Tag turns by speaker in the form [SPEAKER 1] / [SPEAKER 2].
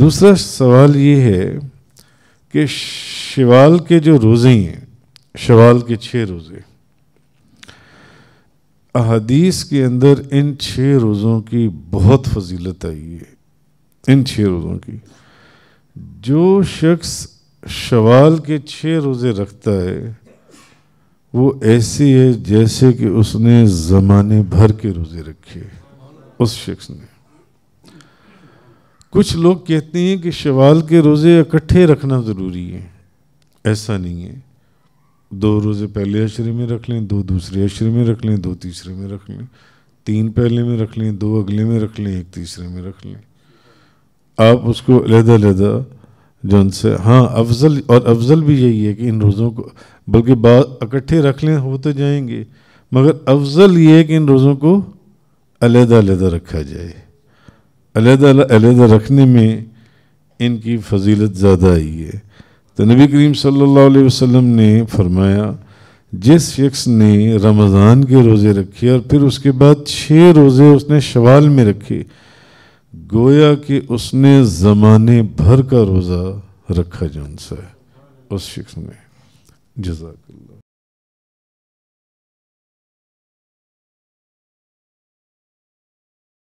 [SPEAKER 1] दूसरा सवाल ये है कि शिवाल के जो रोज़े हैं शवाल के छः रोज़े अहदीस के अंदर इन छः रोज़ों की बहुत फजीलत आई है इन छः रोज़ों की जो शख्स शवाल के छः रोज़े रखता है वो ऐसी है जैसे कि उसने ज़माने भर के रोज़े रखे उस शख्स ने कुछ लोग कहते हैं कि शवाल के रोज़े इकट्ठे रखना ज़रूरी है ऐसा नहीं है दो रोज़े पहले अशरे में रख लें दो दूसरे अशरे में रख लें दो तीसरे में रख लें तीन पहले में रख लें दो अगले में रख लें एक तीसरे में रख लें आप उसको लहदा जो उनसे हाँ अफजल और अफजल भी यही है कि इन रोज़ों को बल्कि इकट्ठे रख लें होते जाएंगे मगर अफजल ये है कि इन रोज़ों को अलहदा अलहदा रखा जाए अलहदा रखने में इनकी फजीलत ज़्यादा आई है तो नबी करीम सल्लल्लाहु अलैहि वसल्लम ने फरमाया जिस शख्स ने रमज़ान के रोज़े रखे और फिर उसके बाद छः रोज़े उसने शवाल में रखे गोया कि उसने ज़माने भर का रोज़ा रखा जानसा है उस शख्स ने जजाकल्ला